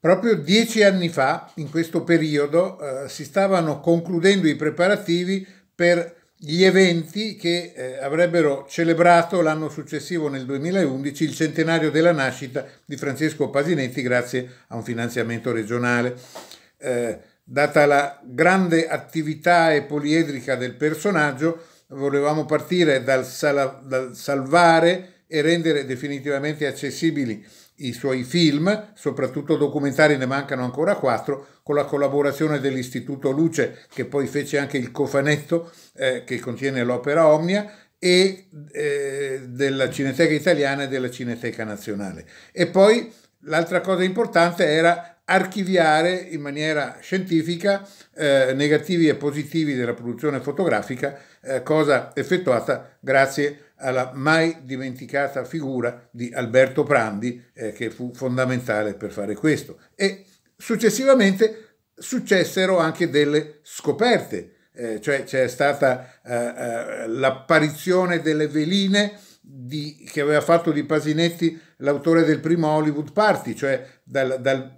Proprio dieci anni fa, in questo periodo, eh, si stavano concludendo i preparativi per gli eventi che eh, avrebbero celebrato l'anno successivo, nel 2011, il centenario della nascita di Francesco Pasinetti grazie a un finanziamento regionale. Eh, data la grande attività e poliedrica del personaggio, volevamo partire dal, sal- dal salvare e rendere definitivamente accessibili i suoi film, soprattutto documentari, ne mancano ancora quattro, con la collaborazione dell'Istituto Luce, che poi fece anche il cofanetto eh, che contiene l'opera Omnia, e eh, della Cineteca Italiana e della Cineteca Nazionale. E poi l'altra cosa importante era archiviare in maniera scientifica eh, negativi e positivi della produzione fotografica, eh, cosa effettuata grazie alla mai dimenticata figura di Alberto Prandi, eh, che fu fondamentale per fare questo. E successivamente successero anche delle scoperte, eh, cioè c'è stata eh, eh, l'apparizione delle veline di, che aveva fatto di Pasinetti l'autore del primo Hollywood Party, cioè dal, dal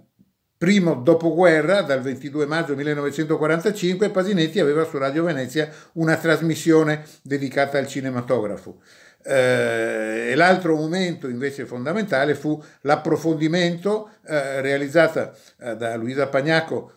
primo dopoguerra, dal 22 maggio 1945, Pasinetti aveva su Radio Venezia una trasmissione dedicata al cinematografo. Eh, l'altro momento invece fondamentale fu l'approfondimento eh, realizzato eh, da Luisa Pagnaco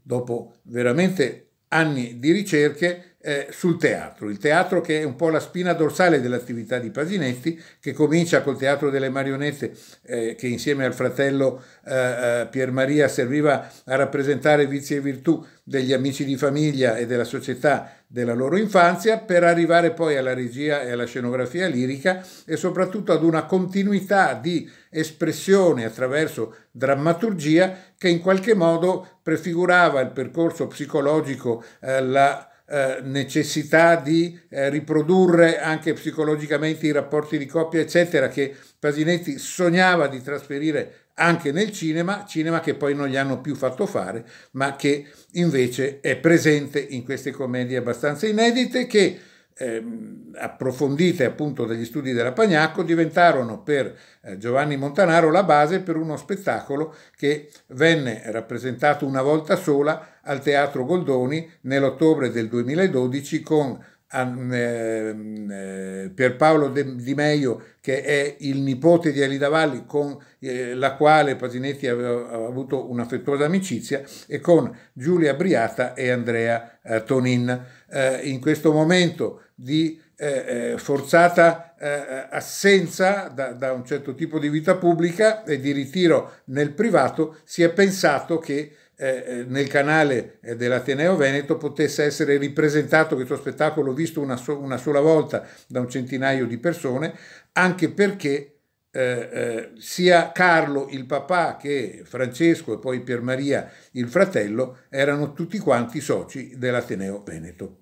dopo veramente anni di ricerche eh, sul teatro, il teatro che è un po' la spina dorsale dell'attività di Pasinetti, che comincia col teatro delle marionette, eh, che insieme al fratello eh, eh Pier Maria serviva a rappresentare vizi e virtù degli amici di famiglia e della società della loro infanzia, per arrivare poi alla regia e alla scenografia lirica e soprattutto ad una continuità di espressione attraverso drammaturgia che in qualche modo prefigurava il percorso psicologico, eh, la eh, necessità di eh, riprodurre anche psicologicamente i rapporti di coppia, eccetera, che Pasinetti sognava di trasferire anche nel cinema, cinema che poi non gli hanno più fatto fare, ma che invece è presente in queste commedie abbastanza inedite che ehm, approfondite appunto dagli studi della Pagnacco diventarono per eh, Giovanni Montanaro la base per uno spettacolo che venne rappresentato una volta sola al Teatro Goldoni nell'ottobre del 2012 con ehm, eh, Pierpaolo Di Meio, che è il nipote di Alida Valli, con eh, la quale Pasinetti aveva avuto un'affettuosa amicizia, e con Giulia Briata e Andrea eh, Tonin eh, in questo momento di eh, eh forzata eh, eh, assenza da, da, un certo tipo di vita pubblica e di ritiro nel privato, si è pensato che eh, nel canale dell'Ateneo Veneto potesse essere ripresentato questo spettacolo visto una, so una sola volta da un centinaio di persone, anche perché eh, eh, sia Carlo il papà che Francesco e poi Pier Maria il fratello erano tutti quanti soci dell'Ateneo Veneto.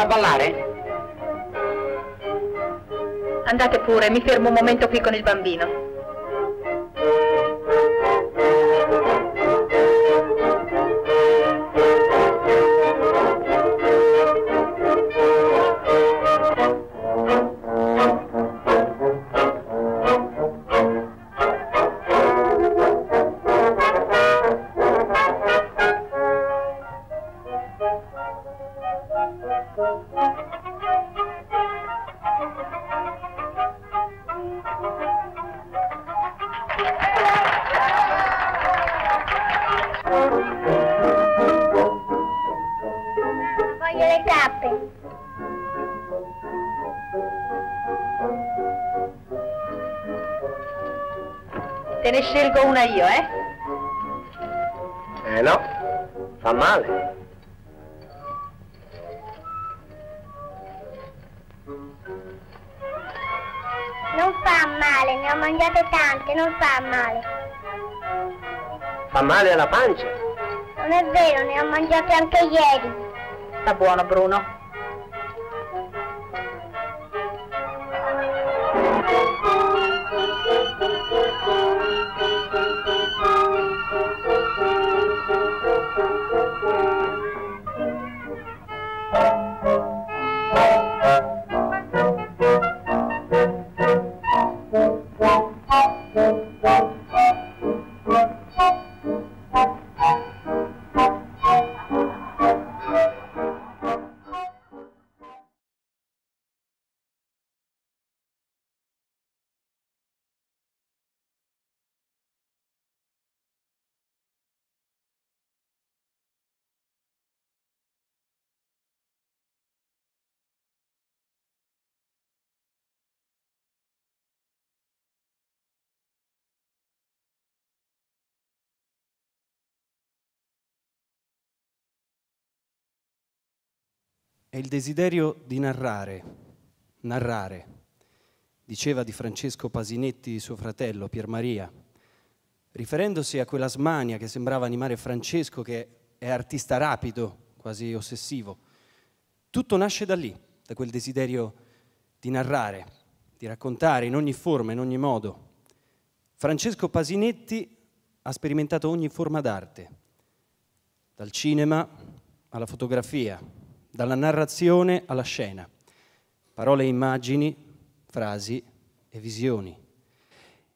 andiamo a ballare? Andate pure, mi fermo un momento qui con il bambino. sola io, eh? Eh no, fa male. Non fa male, ne ho mangiate tante, non fa male. Fa male alla pancia? Non è vero, ne ho mangiate anche ieri. Sta buono, Bruno. è il desiderio di narrare, narrare. Diceva di Francesco Pasinetti suo fratello Pier Maria, riferendosi a quella smania che sembrava animare Francesco, che è artista rapido, quasi ossessivo. Tutto nasce da lì, da quel desiderio di narrare, di raccontare in ogni forma, in ogni modo. Francesco Pasinetti ha sperimentato ogni forma d'arte, dal cinema alla fotografia, dalla narrazione alla scena, parole e immagini, frasi e visioni.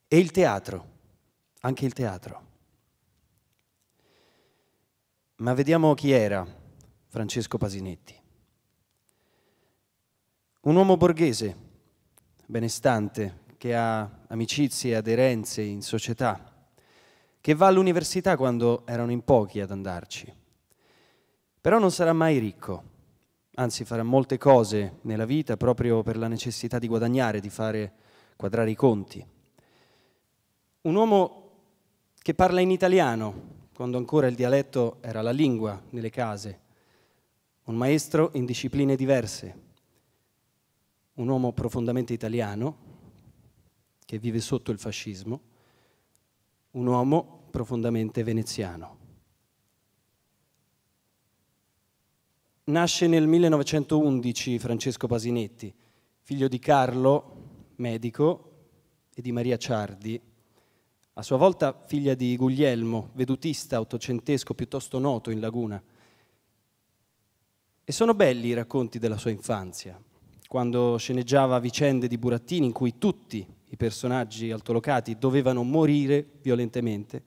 E il teatro, anche il teatro. Ma vediamo chi era Francesco Pasinetti. Un uomo borghese, benestante, che ha amicizie e aderenze in società, che va all'università quando erano in pochi ad andarci. Però non sarà mai ricco anzi farà molte cose nella vita proprio per la necessità di guadagnare, di fare quadrare i conti. Un uomo che parla in italiano, quando ancora il dialetto era la lingua nelle case, un maestro in discipline diverse, un uomo profondamente italiano che vive sotto il fascismo, un uomo profondamente veneziano. Nasce nel 1911 Francesco Pasinetti, figlio di Carlo, medico, e di Maria Ciardi, a sua volta figlia di Guglielmo, vedutista ottocentesco piuttosto noto in Laguna. E sono belli i racconti della sua infanzia, quando sceneggiava vicende di burattini in cui tutti i personaggi altolocati dovevano morire violentemente,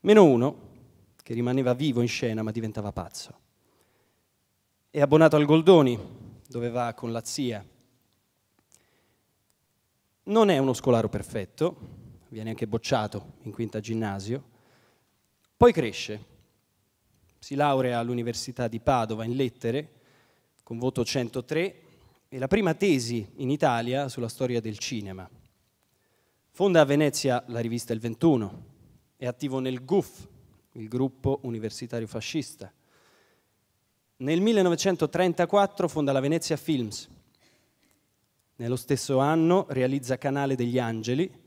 meno uno che rimaneva vivo in scena ma diventava pazzo è abbonato al Goldoni, dove va con la zia. Non è uno scolaro perfetto, viene anche bocciato in quinta ginnasio, poi cresce, si laurea all'Università di Padova in lettere, con voto 103, e la prima tesi in Italia sulla storia del cinema. Fonda a Venezia la rivista Il 21, è attivo nel GUF, il gruppo universitario fascista. Nel 1934 fonda la Venezia Films. Nello stesso anno realizza Canale degli Angeli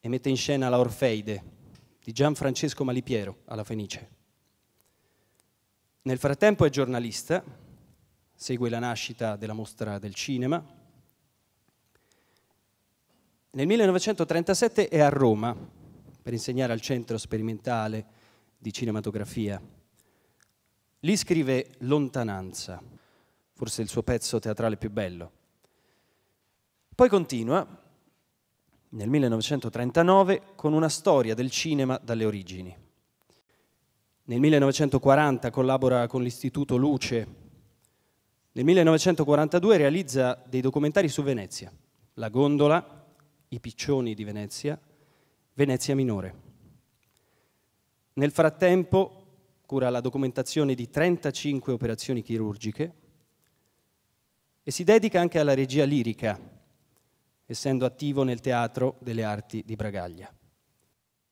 e mette in scena La Orfeide di Gianfrancesco Malipiero alla Fenice. Nel frattempo è giornalista, segue la nascita della mostra del cinema. Nel 1937 è a Roma per insegnare al Centro Sperimentale di Cinematografia Lì scrive Lontananza, forse il suo pezzo teatrale più bello. Poi continua nel 1939 con una storia del cinema dalle origini. Nel 1940 collabora con l'Istituto Luce. Nel 1942 realizza dei documentari su Venezia, La gondola, I piccioni di Venezia, Venezia minore. Nel frattempo cura la documentazione di 35 operazioni chirurgiche e si dedica anche alla regia lirica, essendo attivo nel Teatro delle Arti di Bragaglia.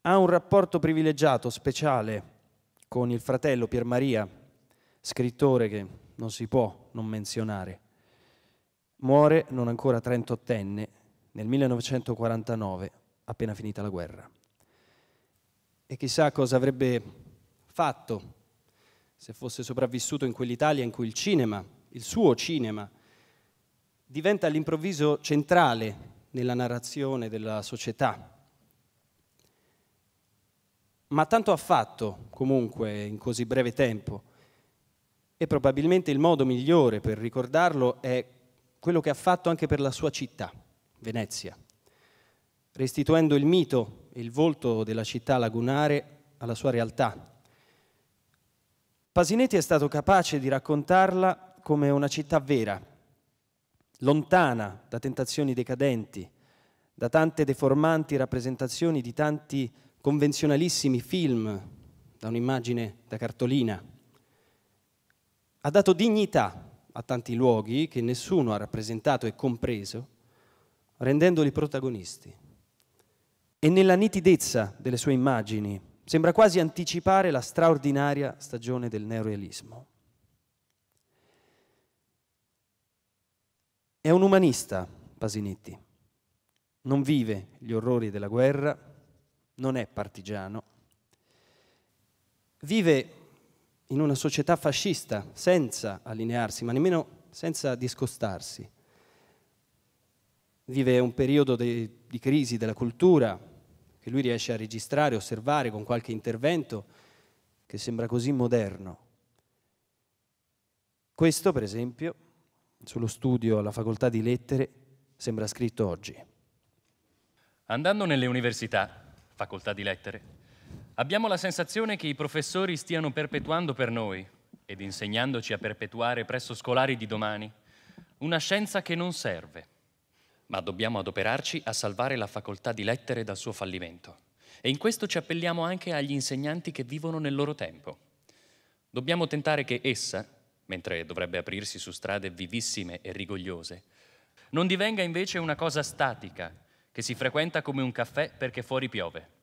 Ha un rapporto privilegiato, speciale, con il fratello Pier Maria, scrittore che non si può non menzionare. Muore non ancora 38enne nel 1949, appena finita la guerra. E chissà cosa avrebbe fatto se fosse sopravvissuto in quell'Italia in cui il cinema, il suo cinema, diventa all'improvviso centrale nella narrazione della società. Ma tanto ha fatto, comunque, in così breve tempo, e probabilmente il modo migliore per ricordarlo è quello che ha fatto anche per la sua città, Venezia, restituendo il mito e il volto della città lagunare alla sua realtà, Pasinetti è stato capace di raccontarla come una città vera, lontana da tentazioni decadenti, da tante deformanti rappresentazioni di tanti convenzionalissimi film, da un'immagine da cartolina. Ha dato dignità a tanti luoghi che nessuno ha rappresentato e compreso, rendendoli protagonisti. E nella nitidezza delle sue immagini, Sembra quasi anticipare la straordinaria stagione del neorealismo. È un umanista, Pasinetti. Non vive gli orrori della guerra, non è partigiano. Vive in una società fascista senza allinearsi, ma nemmeno senza discostarsi. Vive un periodo de, di crisi della cultura, che lui riesce a registrare, osservare con qualche intervento che sembra così moderno. Questo, per esempio, sullo studio alla facoltà di lettere sembra scritto oggi. Andando nelle università, facoltà di lettere, abbiamo la sensazione che i professori stiano perpetuando per noi ed insegnandoci a perpetuare presso scolari di domani una scienza che non serve ma dobbiamo adoperarci a salvare la facoltà di lettere dal suo fallimento. E in questo ci appelliamo anche agli insegnanti che vivono nel loro tempo. Dobbiamo tentare che essa, mentre dovrebbe aprirsi su strade vivissime e rigogliose, non divenga invece una cosa statica, che si frequenta come un caffè perché fuori piove.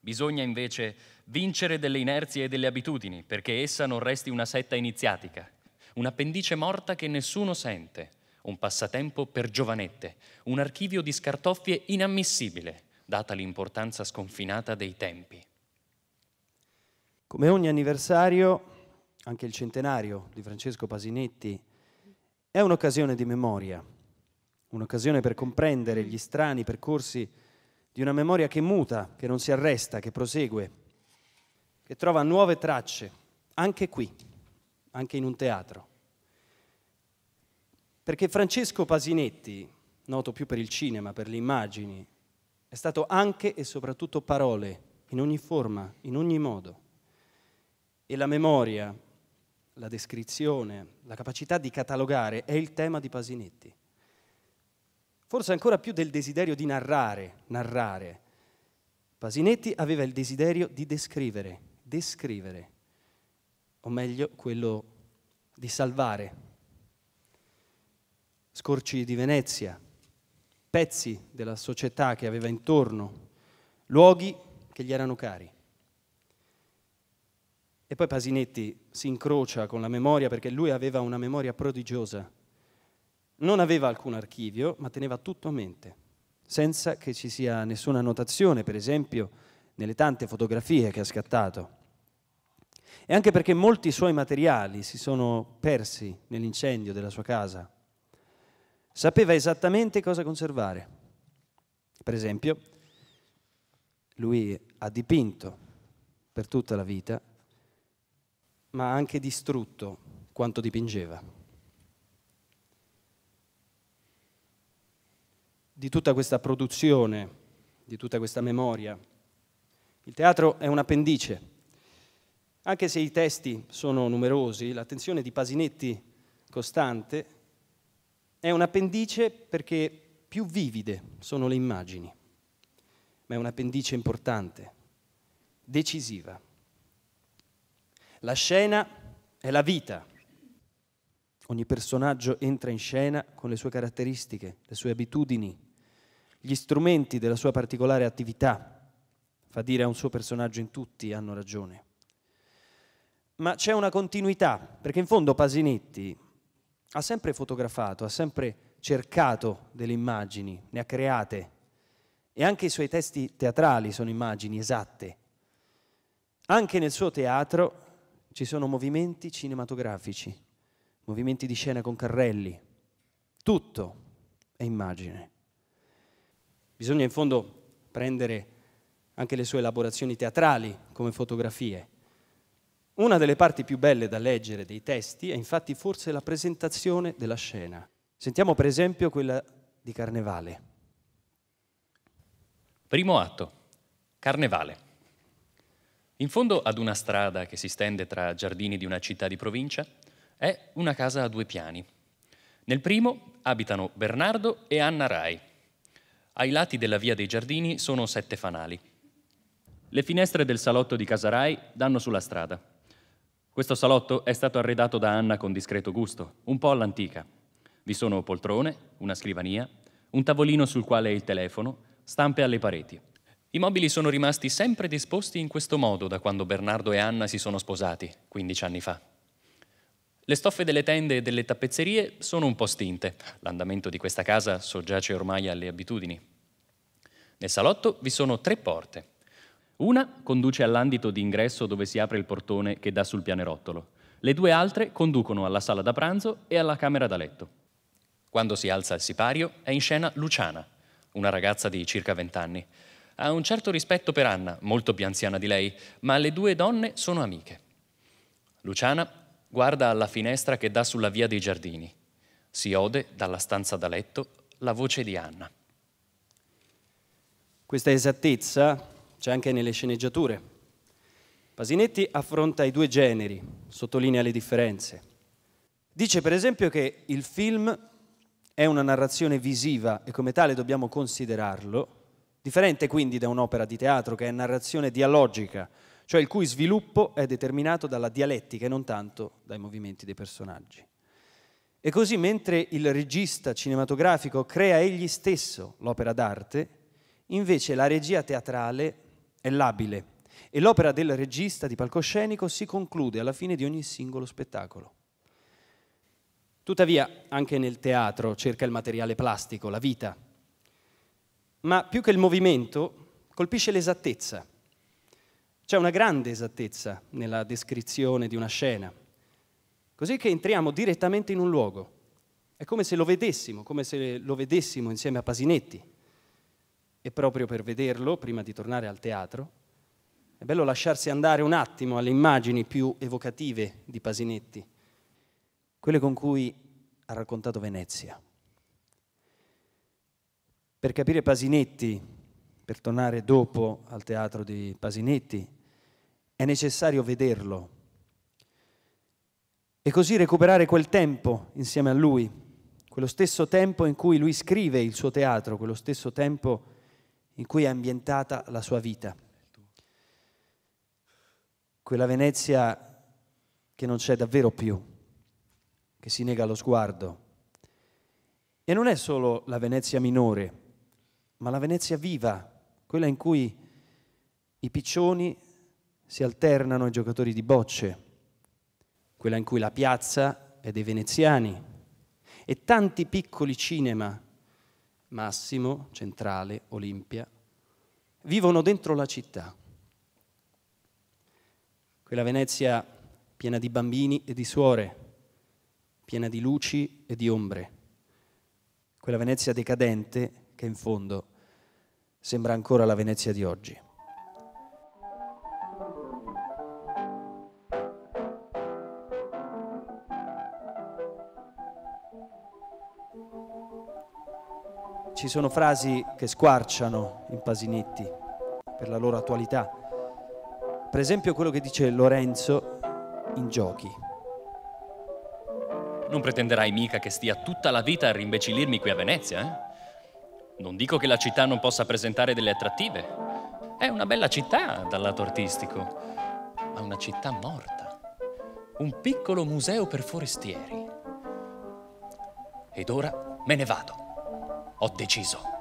Bisogna invece vincere delle inerzie e delle abitudini, perché essa non resti una setta iniziatica, un'appendice morta che nessuno sente, un passatempo per giovanette, un archivio di scartoffie inammissibile, data l'importanza sconfinata dei tempi. Come ogni anniversario, anche il centenario di Francesco Pasinetti è un'occasione di memoria, un'occasione per comprendere gli strani percorsi di una memoria che muta, che non si arresta, che prosegue, che trova nuove tracce, anche qui, anche in un teatro. Perché Francesco Pasinetti, noto più per il cinema, per le immagini, è stato anche e soprattutto parole, in ogni forma, in ogni modo. E la memoria, la descrizione, la capacità di catalogare è il tema di Pasinetti. Forse ancora più del desiderio di narrare, narrare. Pasinetti aveva il desiderio di descrivere, descrivere, o meglio quello di salvare, scorci di Venezia, pezzi della società che aveva intorno, luoghi che gli erano cari. E poi Pasinetti si incrocia con la memoria perché lui aveva una memoria prodigiosa. Non aveva alcun archivio, ma teneva tutto a mente, senza che ci sia nessuna annotazione, per esempio, nelle tante fotografie che ha scattato. E anche perché molti suoi materiali si sono persi nell'incendio della sua casa Sapeva esattamente cosa conservare. Per esempio, lui ha dipinto per tutta la vita, ma ha anche distrutto quanto dipingeva. Di tutta questa produzione, di tutta questa memoria, il teatro è un appendice. Anche se i testi sono numerosi, l'attenzione di Pasinetti costante è un'appendice perché più vivide sono le immagini, ma è un'appendice importante, decisiva. La scena è la vita. Ogni personaggio entra in scena con le sue caratteristiche, le sue abitudini, gli strumenti della sua particolare attività. Fa dire a un suo personaggio in tutti hanno ragione. Ma c'è una continuità, perché in fondo Pasinetti ha sempre fotografato, ha sempre cercato delle immagini, ne ha create e anche i suoi testi teatrali sono immagini esatte. Anche nel suo teatro ci sono movimenti cinematografici, movimenti di scena con carrelli, tutto è immagine. Bisogna in fondo prendere anche le sue elaborazioni teatrali come fotografie. Una delle parti più belle da leggere dei testi è infatti forse la presentazione della scena. Sentiamo per esempio quella di Carnevale. Primo atto. Carnevale. In fondo ad una strada che si stende tra giardini di una città di provincia è una casa a due piani. Nel primo abitano Bernardo e Anna Rai. Ai lati della via dei giardini sono sette fanali. Le finestre del salotto di Casarai danno sulla strada. Questo salotto è stato arredato da Anna con discreto gusto, un po' all'antica. Vi sono poltrone, una scrivania, un tavolino sul quale il telefono, stampe alle pareti. I mobili sono rimasti sempre disposti in questo modo da quando Bernardo e Anna si sono sposati, 15 anni fa. Le stoffe delle tende e delle tappezzerie sono un po' stinte, l'andamento di questa casa soggiace ormai alle abitudini. Nel salotto vi sono tre porte, una conduce all'andito d'ingresso dove si apre il portone che dà sul pianerottolo. Le due altre conducono alla sala da pranzo e alla camera da letto. Quando si alza il sipario è in scena Luciana, una ragazza di circa 20 anni. Ha un certo rispetto per Anna, molto più anziana di lei, ma le due donne sono amiche. Luciana guarda alla finestra che dà sulla via dei giardini. Si ode dalla stanza da letto la voce di Anna. Questa esattezza c'è anche nelle sceneggiature. Pasinetti affronta i due generi, sottolinea le differenze. Dice per esempio che il film è una narrazione visiva e come tale dobbiamo considerarlo, differente quindi da un'opera di teatro che è narrazione dialogica, cioè il cui sviluppo è determinato dalla dialettica e non tanto dai movimenti dei personaggi. E così mentre il regista cinematografico crea egli stesso l'opera d'arte, invece la regia teatrale è labile e l'opera del regista di palcoscenico si conclude alla fine di ogni singolo spettacolo. Tuttavia, anche nel teatro cerca il materiale plastico, la vita, ma più che il movimento colpisce l'esattezza. C'è una grande esattezza nella descrizione di una scena, così che entriamo direttamente in un luogo. È come se lo vedessimo, come se lo vedessimo insieme a Pasinetti e proprio per vederlo, prima di tornare al teatro, è bello lasciarsi andare un attimo alle immagini più evocative di Pasinetti, quelle con cui ha raccontato Venezia. Per capire Pasinetti, per tornare dopo al teatro di Pasinetti, è necessario vederlo e così recuperare quel tempo insieme a lui, quello stesso tempo in cui lui scrive il suo teatro, quello stesso tempo in in cui è ambientata la sua vita. Quella Venezia che non c'è davvero più, che si nega allo sguardo. E non è solo la Venezia minore, ma la Venezia viva, quella in cui i piccioni si alternano ai giocatori di bocce, quella in cui la piazza è dei veneziani e tanti piccoli cinema Massimo, Centrale, Olimpia, vivono dentro la città. Quella Venezia piena di bambini e di suore, piena di luci e di ombre. Quella Venezia decadente che in fondo sembra ancora la Venezia di oggi. ci sono frasi che squarciano in Pasinetti per la loro attualità. Per esempio quello che dice Lorenzo in giochi. Non pretenderai mica che stia tutta la vita a rimbecillirmi qui a Venezia, eh? Non dico che la città non possa presentare delle attrattive. È una bella città dal lato artistico, ma una città morta. Un piccolo museo per forestieri. Ed ora me ne vado ho deciso.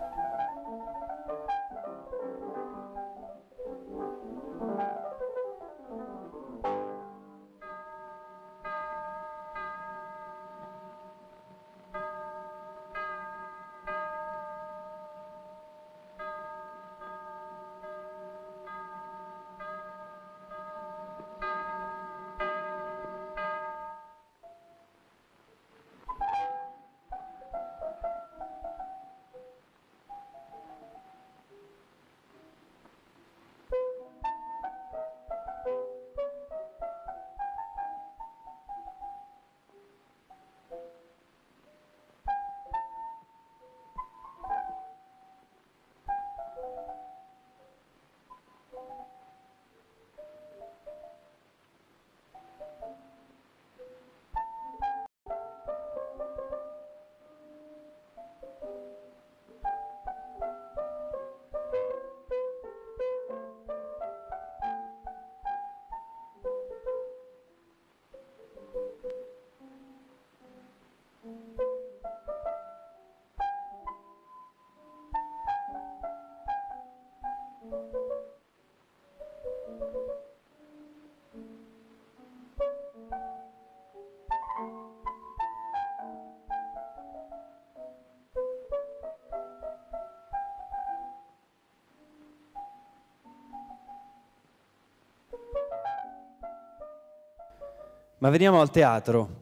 Ma veniamo al teatro,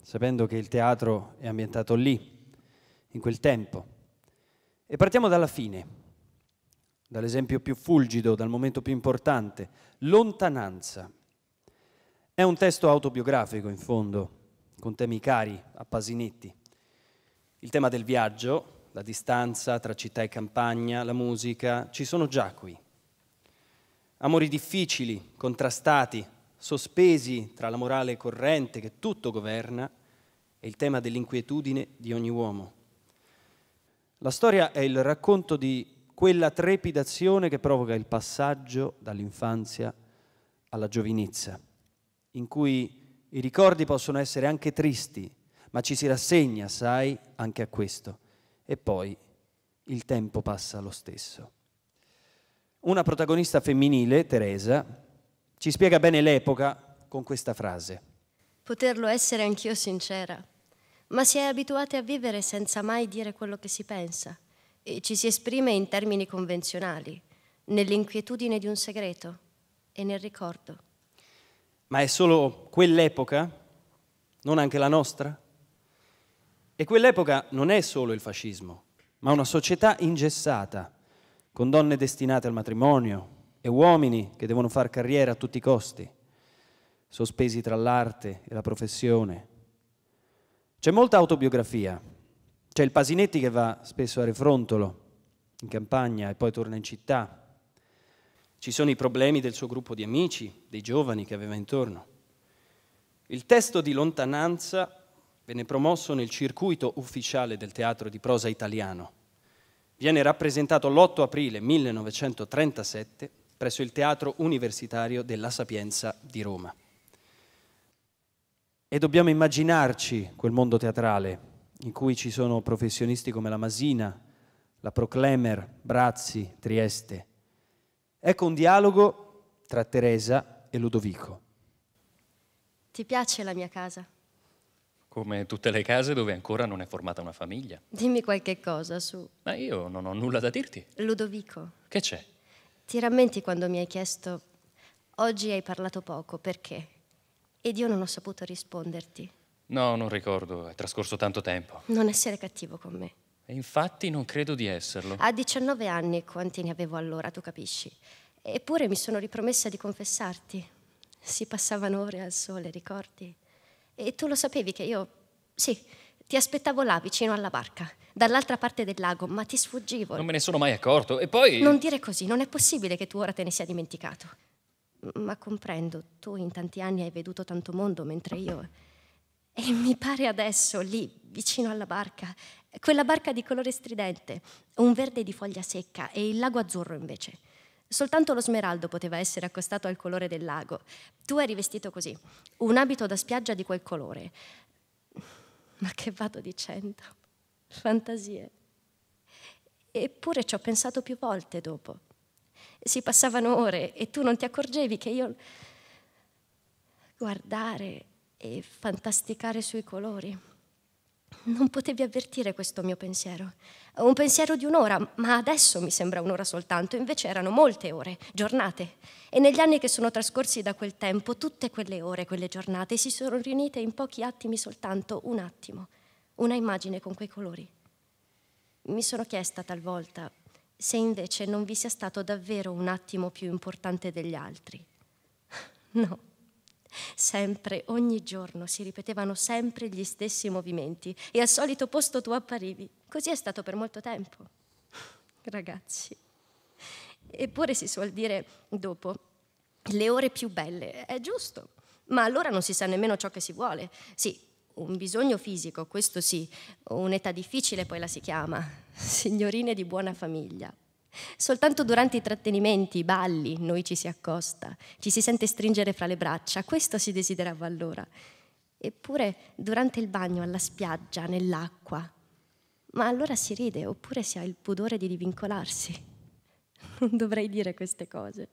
sapendo che il teatro è ambientato lì, in quel tempo. E partiamo dalla fine, dall'esempio più fulgido, dal momento più importante, lontananza. È un testo autobiografico, in fondo, con temi cari a Pasinetti. Il tema del viaggio, la distanza tra città e campagna, la musica, ci sono già qui. Amori difficili, contrastati, sospesi tra la morale corrente che tutto governa e il tema dell'inquietudine di ogni uomo. La storia è il racconto di quella trepidazione che provoca il passaggio dall'infanzia alla giovinezza, in cui i ricordi possono essere anche tristi, ma ci si rassegna, sai, anche a questo. E poi il tempo passa lo stesso. Una protagonista femminile, Teresa, ci spiega bene l'epoca con questa frase. Poterlo essere anch'io sincera, ma si è abituati a vivere senza mai dire quello che si pensa e ci si esprime in termini convenzionali, nell'inquietudine di un segreto e nel ricordo. Ma è solo quell'epoca? Non anche la nostra? E quell'epoca non è solo il fascismo, ma una società ingessata, con donne destinate al matrimonio, e uomini che devono far carriera a tutti i costi, sospesi tra l'arte e la professione. C'è molta autobiografia. C'è il Pasinetti che va spesso a Refrontolo, in campagna, e poi torna in città. Ci sono i problemi del suo gruppo di amici, dei giovani che aveva intorno. Il testo di Lontananza venne promosso nel circuito ufficiale del teatro di prosa italiano. Viene rappresentato l'8 aprile 1937 presso il Teatro Universitario della Sapienza di Roma. E dobbiamo immaginarci quel mondo teatrale in cui ci sono professionisti come la Masina, la Proclaimer, Brazzi, Trieste. Ecco un dialogo tra Teresa e Ludovico. Ti piace la mia casa? Come tutte le case dove ancora non è formata una famiglia. Dimmi qualche cosa su. Ma io non ho nulla da dirti. Ludovico. Che c'è? Ti rammenti quando mi hai chiesto, oggi hai parlato poco, perché? Ed io non ho saputo risponderti. No, non ricordo, è trascorso tanto tempo. Non essere cattivo con me. E infatti non credo di esserlo. A 19 anni, quanti ne avevo allora, tu capisci. Eppure mi sono ripromessa di confessarti. Si passavano ore al sole, ricordi? E tu lo sapevi che io... Sì, ti aspettavo là, vicino alla barca, dall'altra parte del lago, ma ti sfuggivo. Non me ne sono mai accorto. E poi... Non dire così, non è possibile che tu ora te ne sia dimenticato. Ma comprendo, tu in tanti anni hai veduto tanto mondo, mentre io... E mi pare adesso, lì, vicino alla barca, quella barca di colore stridente, un verde di foglia secca e il lago azzurro invece. Soltanto lo smeraldo poteva essere accostato al colore del lago. Tu eri vestito così, un abito da spiaggia di quel colore, ma che vado dicendo? Fantasie. Eppure ci ho pensato più volte dopo. Si passavano ore e tu non ti accorgevi che io guardare e fantasticare sui colori. Non potevi avvertire questo mio pensiero un pensiero di un'ora, ma adesso mi sembra un'ora soltanto, invece erano molte ore, giornate. E negli anni che sono trascorsi da quel tempo, tutte quelle ore, quelle giornate, si sono riunite in pochi attimi soltanto, un attimo, una immagine con quei colori. Mi sono chiesta talvolta se invece non vi sia stato davvero un attimo più importante degli altri. No. Sempre, ogni giorno si ripetevano sempre gli stessi movimenti e al solito posto tu apparivi. Così è stato per molto tempo. Ragazzi. Eppure si suol dire dopo le ore più belle, è giusto, ma allora non si sa nemmeno ciò che si vuole. Sì, un bisogno fisico, questo sì, un'età difficile poi la si chiama, signorine di buona famiglia, Soltanto durante i trattenimenti, i balli, noi ci si accosta, ci si sente stringere fra le braccia, questo si desiderava allora. Eppure durante il bagno, alla spiaggia, nell'acqua. Ma allora si ride, oppure si ha il pudore di divincolarsi. Non dovrei dire queste cose.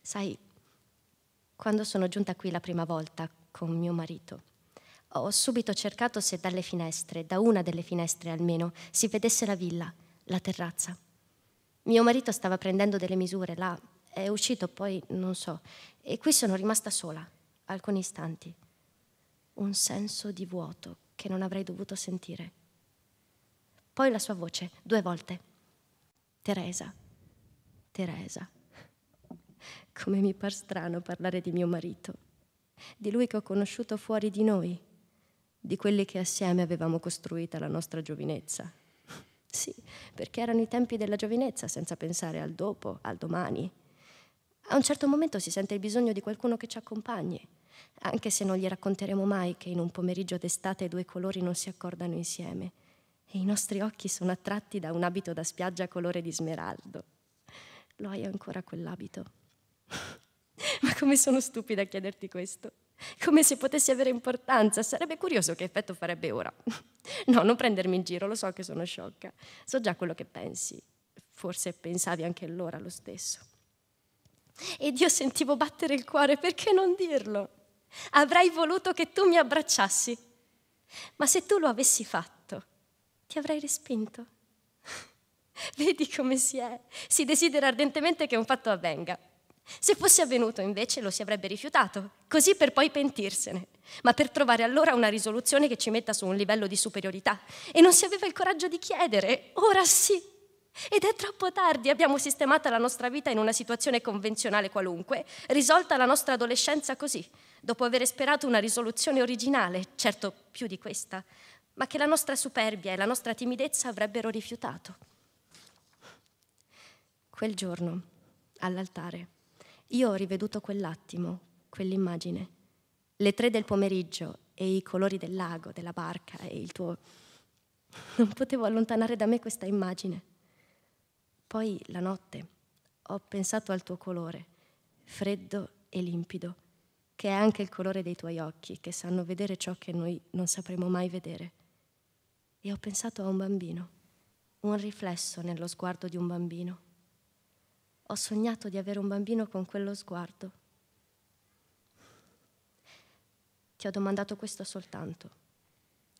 Sai, quando sono giunta qui la prima volta con mio marito, ho subito cercato se dalle finestre, da una delle finestre almeno, si vedesse la villa, la terrazza. Mio marito stava prendendo delle misure là, è uscito poi, non so, e qui sono rimasta sola, alcuni istanti. Un senso di vuoto che non avrei dovuto sentire. Poi la sua voce, due volte. Teresa, Teresa. Come mi par strano parlare di mio marito, di lui che ho conosciuto fuori di noi, di quelli che assieme avevamo costruita la nostra giovinezza. Sì, perché erano i tempi della giovinezza, senza pensare al dopo, al domani. A un certo momento si sente il bisogno di qualcuno che ci accompagni, anche se non gli racconteremo mai che in un pomeriggio d'estate i due colori non si accordano insieme e i nostri occhi sono attratti da un abito da spiaggia colore di smeraldo. Lo hai ancora quell'abito? Ma come sono stupida a chiederti questo? Come se potessi avere importanza, sarebbe curioso che effetto farebbe ora. No, non prendermi in giro, lo so che sono sciocca, so già quello che pensi, forse pensavi anche allora lo stesso. Ed io sentivo battere il cuore, perché non dirlo? Avrei voluto che tu mi abbracciassi, ma se tu lo avessi fatto, ti avrei respinto. Vedi come si è, si desidera ardentemente che un fatto avvenga, se fosse avvenuto invece lo si avrebbe rifiutato, così per poi pentirsene, ma per trovare allora una risoluzione che ci metta su un livello di superiorità. E non si aveva il coraggio di chiedere, ora sì. Ed è troppo tardi, abbiamo sistemata la nostra vita in una situazione convenzionale qualunque, risolta la nostra adolescenza così, dopo aver sperato una risoluzione originale, certo più di questa, ma che la nostra superbia e la nostra timidezza avrebbero rifiutato. Quel giorno, all'altare, io ho riveduto quell'attimo, quell'immagine. Le tre del pomeriggio e i colori del lago, della barca e il tuo... Non potevo allontanare da me questa immagine. Poi la notte ho pensato al tuo colore, freddo e limpido, che è anche il colore dei tuoi occhi, che sanno vedere ciò che noi non sapremo mai vedere. E ho pensato a un bambino, un riflesso nello sguardo di un bambino ho sognato di avere un bambino con quello sguardo. Ti ho domandato questo soltanto.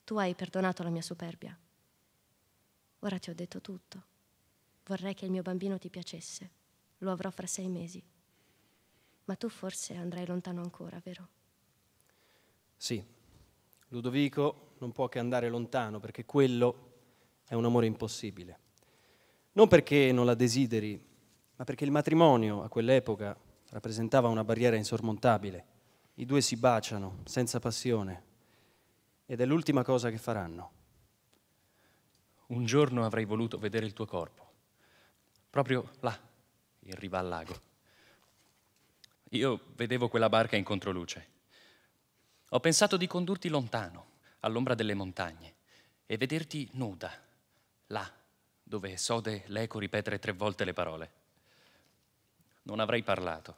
Tu hai perdonato la mia superbia. Ora ti ho detto tutto. Vorrei che il mio bambino ti piacesse. Lo avrò fra sei mesi. Ma tu forse andrai lontano ancora, vero? Sì. Ludovico non può che andare lontano perché quello è un amore impossibile. Non perché non la desideri, ma perché il matrimonio a quell'epoca rappresentava una barriera insormontabile. I due si baciano senza passione ed è l'ultima cosa che faranno. Un giorno avrei voluto vedere il tuo corpo, proprio là, in riva al lago. Io vedevo quella barca in controluce. Ho pensato di condurti lontano, all'ombra delle montagne, e vederti nuda, là, dove sode l'eco ripetere tre volte le parole non avrei parlato.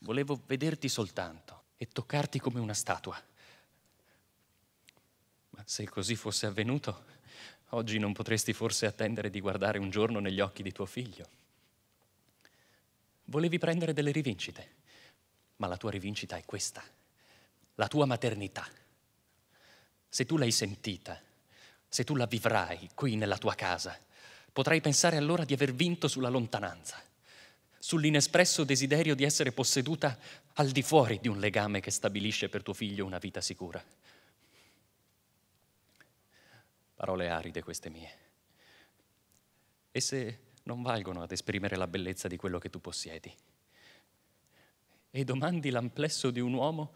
Volevo vederti soltanto e toccarti come una statua. Ma se così fosse avvenuto, oggi non potresti forse attendere di guardare un giorno negli occhi di tuo figlio. Volevi prendere delle rivincite, ma la tua rivincita è questa, la tua maternità. Se tu l'hai sentita, se tu la vivrai qui nella tua casa, potrai pensare allora di aver vinto sulla lontananza sull'inespresso desiderio di essere posseduta al di fuori di un legame che stabilisce per tuo figlio una vita sicura. Parole aride queste mie. Esse non valgono ad esprimere la bellezza di quello che tu possiedi. E domandi l'amplesso di un uomo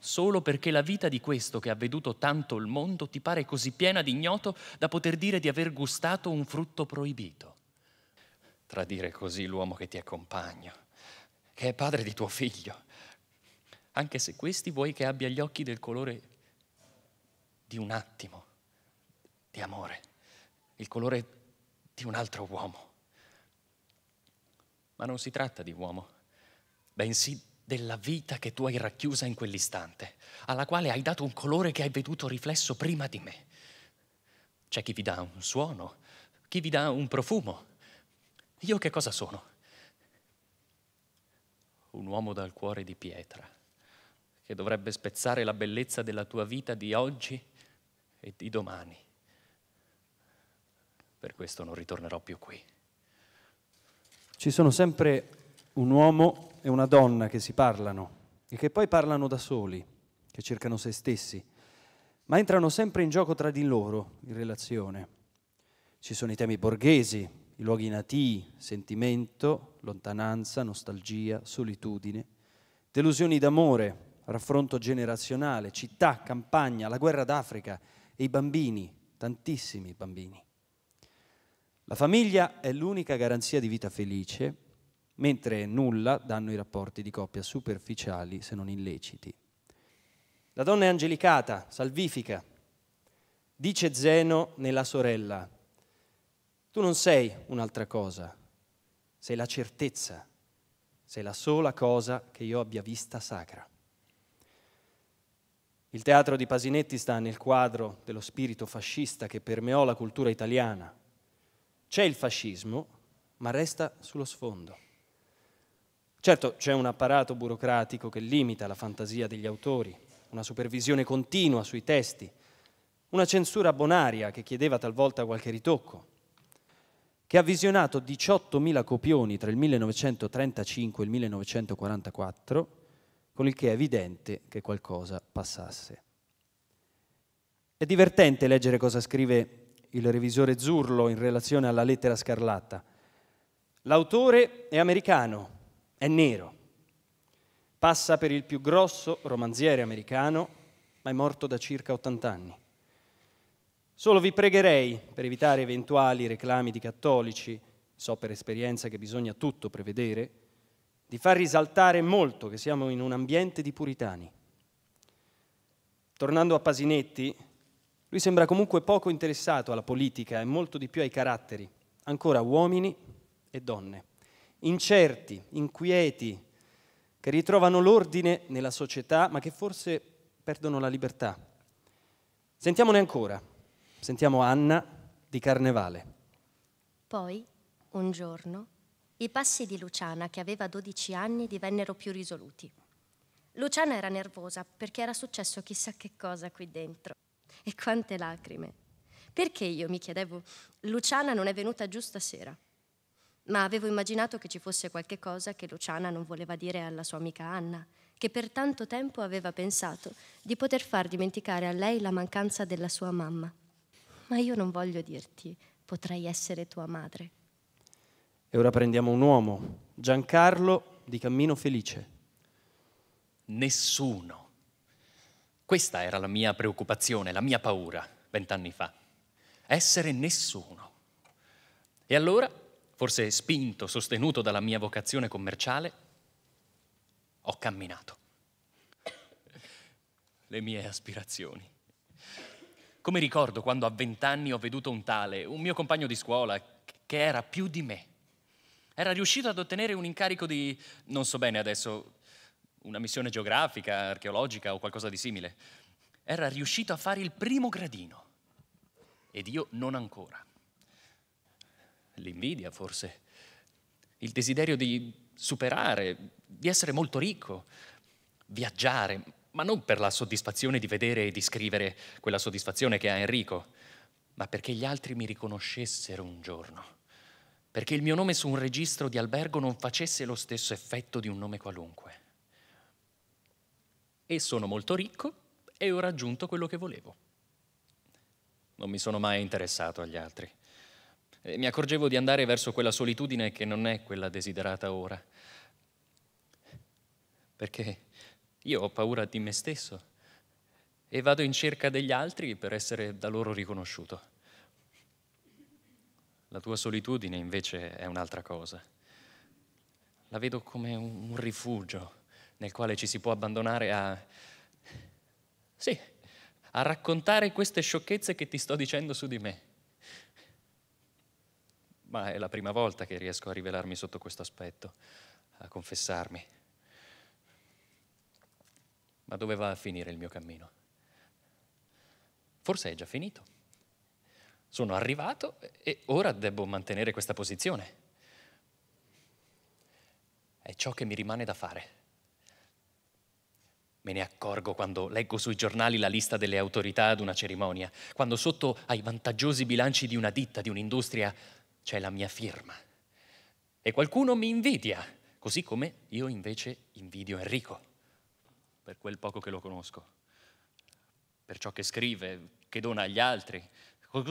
solo perché la vita di questo che ha veduto tanto il mondo ti pare così piena di ignoto da poter dire di aver gustato un frutto proibito tradire così l'uomo che ti accompagna, che è padre di tuo figlio, anche se questi vuoi che abbia gli occhi del colore di un attimo di amore, il colore di un altro uomo. Ma non si tratta di uomo, bensì della vita che tu hai racchiusa in quell'istante, alla quale hai dato un colore che hai veduto riflesso prima di me. C'è chi vi dà un suono, chi vi dà un profumo, io che cosa sono? Un uomo dal cuore di pietra, che dovrebbe spezzare la bellezza della tua vita di oggi e di domani. Per questo non ritornerò più qui. Ci sono sempre un uomo e una donna che si parlano e che poi parlano da soli, che cercano se stessi, ma entrano sempre in gioco tra di loro in relazione. Ci sono i temi borghesi, i luoghi natii, sentimento, lontananza, nostalgia, solitudine, delusioni d'amore, raffronto generazionale, città, campagna, la guerra d'Africa e i bambini, tantissimi bambini. La famiglia è l'unica garanzia di vita felice, mentre nulla danno i rapporti di coppia superficiali se non illeciti. La donna è angelicata, salvifica, dice Zeno nella sorella, tu non sei un'altra cosa, sei la certezza, sei la sola cosa che io abbia vista sacra. Il teatro di Pasinetti sta nel quadro dello spirito fascista che permeò la cultura italiana. C'è il fascismo, ma resta sullo sfondo. Certo, c'è un apparato burocratico che limita la fantasia degli autori, una supervisione continua sui testi, una censura bonaria che chiedeva talvolta qualche ritocco che ha visionato 18.000 copioni tra il 1935 e il 1944, con il che è evidente che qualcosa passasse. È divertente leggere cosa scrive il revisore Zurlo in relazione alla lettera scarlatta. L'autore è americano, è nero, passa per il più grosso romanziere americano, ma è morto da circa 80 anni. Solo vi pregherei, per evitare eventuali reclami di cattolici, so per esperienza che bisogna tutto prevedere, di far risaltare molto che siamo in un ambiente di puritani. Tornando a Pasinetti, lui sembra comunque poco interessato alla politica e molto di più ai caratteri, ancora uomini e donne, incerti, inquieti, che ritrovano l'ordine nella società ma che forse perdono la libertà. Sentiamone ancora. Sentiamo Anna di Carnevale. Poi, un giorno, i passi di Luciana, che aveva 12 anni, divennero più risoluti. Luciana era nervosa perché era successo chissà che cosa qui dentro. E quante lacrime. Perché io mi chiedevo, Luciana non è venuta giù stasera? Ma avevo immaginato che ci fosse qualche cosa che Luciana non voleva dire alla sua amica Anna, che per tanto tempo aveva pensato di poter far dimenticare a lei la mancanza della sua mamma ma io non voglio dirti, potrei essere tua madre. E ora prendiamo un uomo, Giancarlo di Cammino Felice. Nessuno. Questa era la mia preoccupazione, la mia paura, vent'anni fa. Essere nessuno. E allora, forse spinto, sostenuto dalla mia vocazione commerciale, ho camminato. Le mie aspirazioni. Come ricordo quando a vent'anni ho veduto un tale, un mio compagno di scuola, che era più di me. Era riuscito ad ottenere un incarico di, non so bene adesso, una missione geografica, archeologica o qualcosa di simile. Era riuscito a fare il primo gradino. Ed io non ancora. L'invidia, forse. Il desiderio di superare, di essere molto ricco, viaggiare, ma non per la soddisfazione di vedere e di scrivere quella soddisfazione che ha Enrico, ma perché gli altri mi riconoscessero un giorno, perché il mio nome su un registro di albergo non facesse lo stesso effetto di un nome qualunque. E sono molto ricco e ho raggiunto quello che volevo. Non mi sono mai interessato agli altri. E mi accorgevo di andare verso quella solitudine che non è quella desiderata ora. Perché io ho paura di me stesso e vado in cerca degli altri per essere da loro riconosciuto. La tua solitudine invece è un'altra cosa. La vedo come un rifugio nel quale ci si può abbandonare a... Sì, a raccontare queste sciocchezze che ti sto dicendo su di me. Ma è la prima volta che riesco a rivelarmi sotto questo aspetto, a confessarmi. Ma dove va a finire il mio cammino? Forse è già finito. Sono arrivato e ora devo mantenere questa posizione. È ciò che mi rimane da fare. Me ne accorgo quando leggo sui giornali la lista delle autorità ad una cerimonia, quando sotto ai vantaggiosi bilanci di una ditta, di un'industria, c'è la mia firma. E qualcuno mi invidia, così come io invece invidio Enrico per quel poco che lo conosco, per ciò che scrive, che dona agli altri,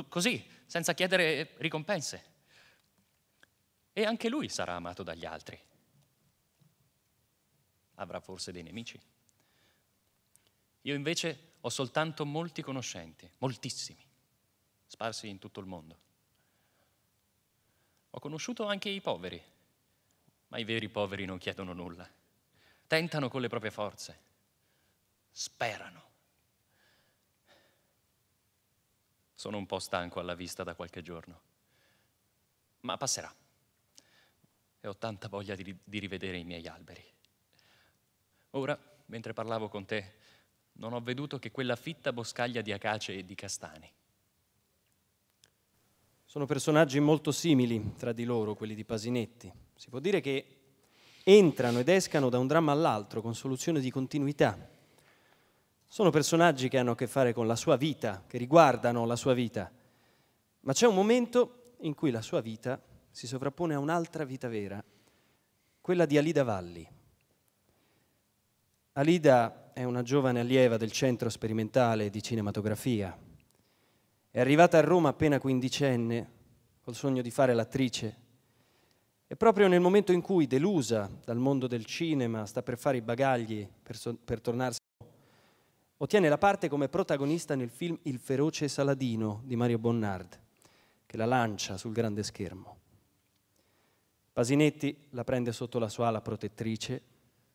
così, senza chiedere ricompense. E anche lui sarà amato dagli altri. Avrà forse dei nemici. Io invece ho soltanto molti conoscenti, moltissimi, sparsi in tutto il mondo. Ho conosciuto anche i poveri, ma i veri poveri non chiedono nulla. Tentano con le proprie forze, sperano. Sono un po' stanco alla vista da qualche giorno, ma passerà. E ho tanta voglia di, di rivedere i miei alberi. Ora, mentre parlavo con te, non ho veduto che quella fitta boscaglia di acace e di castani. Sono personaggi molto simili tra di loro, quelli di Pasinetti. Si può dire che entrano ed escano da un dramma all'altro con soluzione di continuità. Sono personaggi che hanno a che fare con la sua vita, che riguardano la sua vita, ma c'è un momento in cui la sua vita si sovrappone a un'altra vita vera, quella di Alida Valli. Alida è una giovane allieva del Centro Sperimentale di Cinematografia. È arrivata a Roma appena quindicenne, col sogno di fare l'attrice. E proprio nel momento in cui, delusa dal mondo del cinema, sta per fare i bagagli per, so- per tornarsene Ottiene la parte come protagonista nel film Il feroce Saladino di Mario Bonnard, che la lancia sul grande schermo. Pasinetti la prende sotto la sua ala protettrice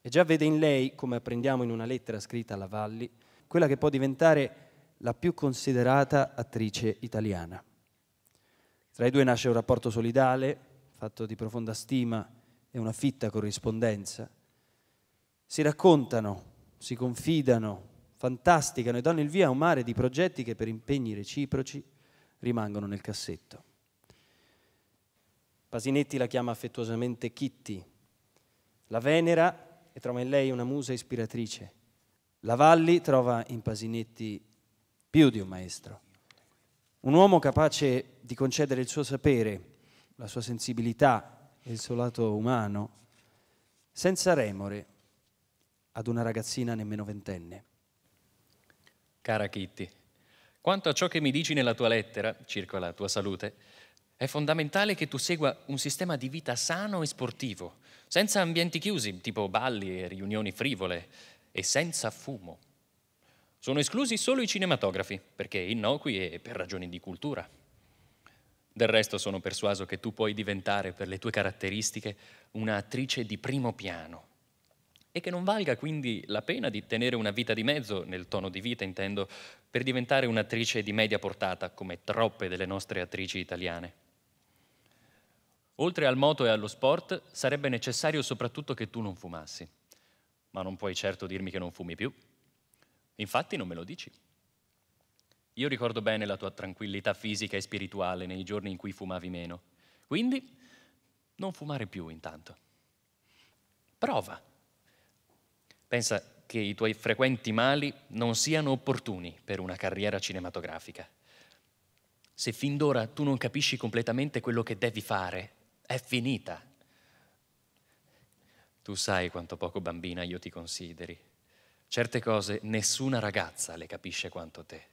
e già vede in lei, come apprendiamo in una lettera scritta alla Valli, quella che può diventare la più considerata attrice italiana. Tra i due nasce un rapporto solidale, fatto di profonda stima e una fitta corrispondenza. Si raccontano, si confidano, fantasticano e danno il via a un mare di progetti che per impegni reciproci rimangono nel cassetto. Pasinetti la chiama affettuosamente Kitty, la venera e trova in lei una musa ispiratrice. La Valli trova in Pasinetti più di un maestro, un uomo capace di concedere il suo sapere, la sua sensibilità e il suo lato umano, senza remore ad una ragazzina nemmeno ventenne. Cara Kitty, quanto a ciò che mi dici nella tua lettera circa la tua salute, è fondamentale che tu segua un sistema di vita sano e sportivo, senza ambienti chiusi, tipo balli e riunioni frivole, e senza fumo. Sono esclusi solo i cinematografi, perché innocui e per ragioni di cultura. Del resto sono persuaso che tu puoi diventare, per le tue caratteristiche, un'attrice di primo piano e che non valga quindi la pena di tenere una vita di mezzo, nel tono di vita intendo, per diventare un'attrice di media portata, come troppe delle nostre attrici italiane. Oltre al moto e allo sport, sarebbe necessario soprattutto che tu non fumassi. Ma non puoi certo dirmi che non fumi più. Infatti non me lo dici. Io ricordo bene la tua tranquillità fisica e spirituale nei giorni in cui fumavi meno. Quindi non fumare più intanto. Prova Pensa che i tuoi frequenti mali non siano opportuni per una carriera cinematografica. Se fin d'ora tu non capisci completamente quello che devi fare, è finita. Tu sai quanto poco bambina io ti consideri. Certe cose nessuna ragazza le capisce quanto te.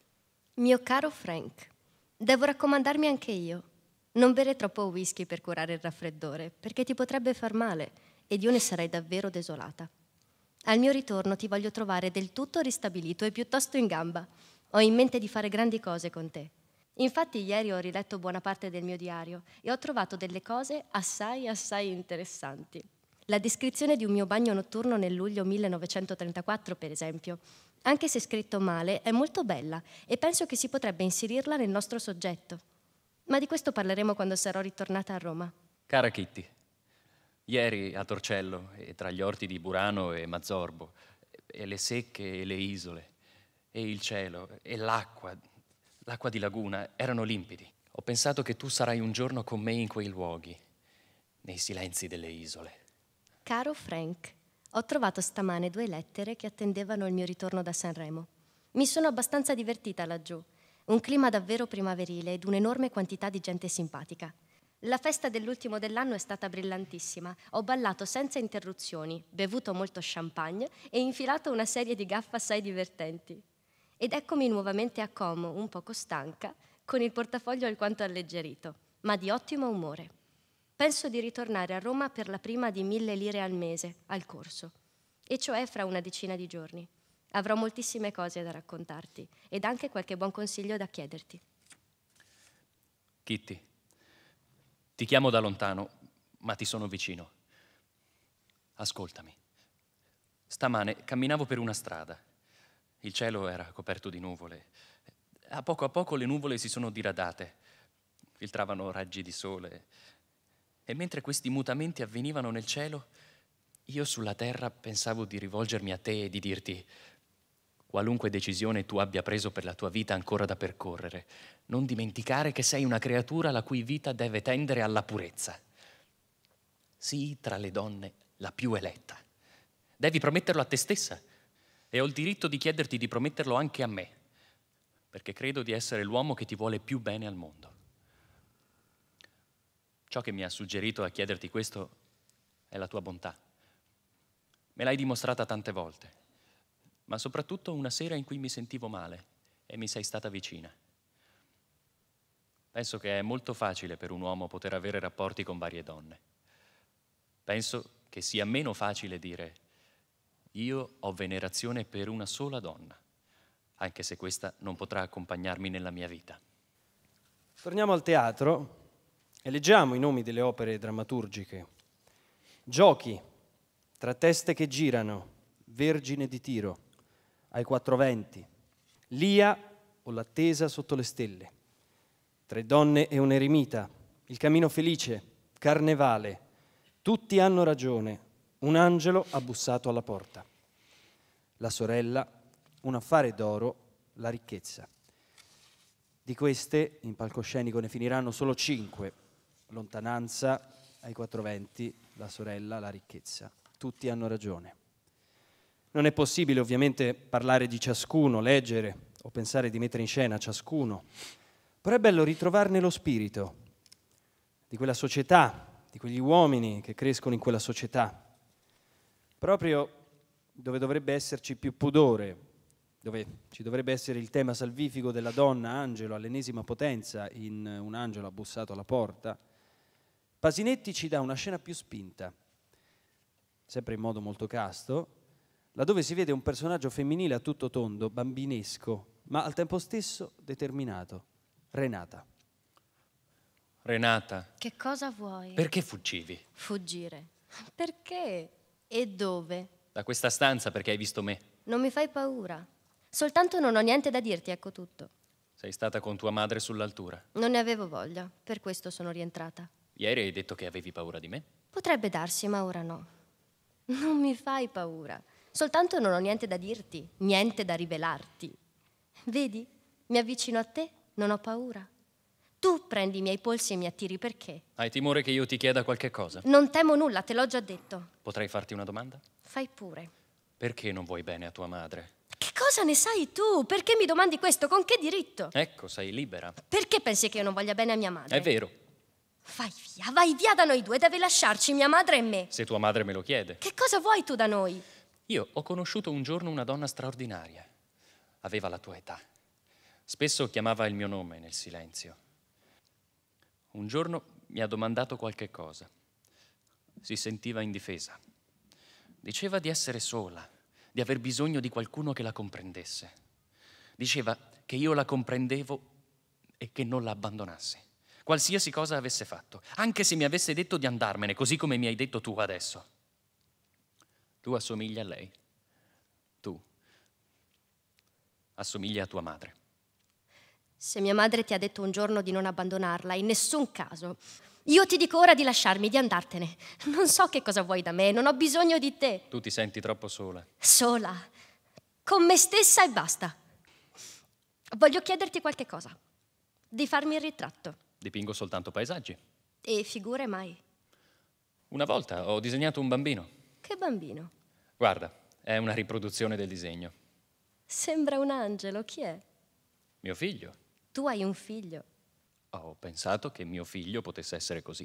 Mio caro Frank, devo raccomandarmi anche io. Non bere troppo whisky per curare il raffreddore, perché ti potrebbe far male ed io ne sarei davvero desolata. Al mio ritorno ti voglio trovare del tutto ristabilito e piuttosto in gamba. Ho in mente di fare grandi cose con te. Infatti ieri ho riletto buona parte del mio diario e ho trovato delle cose assai, assai interessanti. La descrizione di un mio bagno notturno nel luglio 1934, per esempio, anche se scritto male, è molto bella e penso che si potrebbe inserirla nel nostro soggetto. Ma di questo parleremo quando sarò ritornata a Roma. Cara Kitty, Ieri a Torcello, tra gli orti di Burano e Mazzorbo, e le secche e le isole, e il cielo, e l'acqua, l'acqua di laguna, erano limpidi. Ho pensato che tu sarai un giorno con me in quei luoghi, nei silenzi delle isole. Caro Frank, ho trovato stamane due lettere che attendevano il mio ritorno da Sanremo. Mi sono abbastanza divertita laggiù. Un clima davvero primaverile ed un'enorme quantità di gente simpatica. La festa dell'ultimo dell'anno è stata brillantissima. Ho ballato senza interruzioni, bevuto molto champagne e infilato una serie di gaffe assai divertenti. Ed eccomi nuovamente a Como, un poco stanca, con il portafoglio alquanto alleggerito, ma di ottimo umore. Penso di ritornare a Roma per la prima di mille lire al mese, al corso, e cioè fra una decina di giorni. Avrò moltissime cose da raccontarti ed anche qualche buon consiglio da chiederti. Kitty, ti chiamo da lontano, ma ti sono vicino. Ascoltami. Stamane camminavo per una strada. Il cielo era coperto di nuvole. A poco a poco le nuvole si sono diradate, filtravano raggi di sole. E mentre questi mutamenti avvenivano nel cielo, io sulla terra pensavo di rivolgermi a te e di dirti, qualunque decisione tu abbia preso per la tua vita ancora da percorrere, non dimenticare che sei una creatura la cui vita deve tendere alla purezza. Sii tra le donne la più eletta. Devi prometterlo a te stessa e ho il diritto di chiederti di prometterlo anche a me, perché credo di essere l'uomo che ti vuole più bene al mondo. Ciò che mi ha suggerito a chiederti questo è la tua bontà. Me l'hai dimostrata tante volte, ma soprattutto una sera in cui mi sentivo male e mi sei stata vicina. Penso che è molto facile per un uomo poter avere rapporti con varie donne. Penso che sia meno facile dire io ho venerazione per una sola donna, anche se questa non potrà accompagnarmi nella mia vita. Torniamo al teatro e leggiamo i nomi delle opere drammaturgiche. Giochi, tra teste che girano, Vergine di Tiro, ai quattro venti, Lia o l'attesa sotto le stelle tre donne e un eremita, il cammino felice, carnevale, tutti hanno ragione, un angelo ha bussato alla porta. La sorella, un affare d'oro, la ricchezza. Di queste in palcoscenico ne finiranno solo cinque, lontananza, ai quattro venti, la sorella, la ricchezza. Tutti hanno ragione. Non è possibile ovviamente parlare di ciascuno, leggere o pensare di mettere in scena ciascuno, però è bello ritrovarne lo spirito di quella società, di quegli uomini che crescono in quella società, proprio dove dovrebbe esserci più pudore, dove ci dovrebbe essere il tema salvifico della donna angelo all'ennesima potenza in un angelo ha bussato alla porta, Pasinetti ci dà una scena più spinta, sempre in modo molto casto, laddove si vede un personaggio femminile a tutto tondo, bambinesco, ma al tempo stesso determinato. Renata. Renata. Che cosa vuoi? Perché fuggivi? Fuggire. Perché? E dove? Da questa stanza perché hai visto me. Non mi fai paura. Soltanto non ho niente da dirti, ecco tutto. Sei stata con tua madre sull'altura. Non ne avevo voglia, per questo sono rientrata. Ieri hai detto che avevi paura di me? Potrebbe darsi, ma ora no. Non mi fai paura. Soltanto non ho niente da dirti, niente da rivelarti. Vedi, mi avvicino a te non ho paura. Tu prendi i miei polsi e mi attiri perché? Hai timore che io ti chieda qualche cosa? Non temo nulla, te l'ho già detto. Potrei farti una domanda? Fai pure. Perché non vuoi bene a tua madre? Che cosa ne sai tu? Perché mi domandi questo? Con che diritto? Ecco, sei libera. Perché pensi che io non voglia bene a mia madre? È vero. Vai via, vai via da noi due, devi lasciarci mia madre e me. Se tua madre me lo chiede. Che cosa vuoi tu da noi? Io ho conosciuto un giorno una donna straordinaria. Aveva la tua età Spesso chiamava il mio nome nel silenzio. Un giorno mi ha domandato qualche cosa. Si sentiva indifesa. Diceva di essere sola, di aver bisogno di qualcuno che la comprendesse. Diceva che io la comprendevo e che non la abbandonassi, qualsiasi cosa avesse fatto, anche se mi avesse detto di andarmene, così come mi hai detto tu adesso. Tu assomigli a lei, tu assomigli a tua madre. Se mia madre ti ha detto un giorno di non abbandonarla, in nessun caso. Io ti dico ora di lasciarmi, di andartene. Non so che cosa vuoi da me, non ho bisogno di te. Tu ti senti troppo sola. Sola. Con me stessa e basta. Voglio chiederti qualche cosa. Di farmi il ritratto. Dipingo soltanto paesaggi. E figure mai. Una volta ho disegnato un bambino. Che bambino? Guarda, è una riproduzione del disegno. Sembra un angelo, chi è? Mio figlio. Tu hai un figlio. Ho pensato che mio figlio potesse essere così.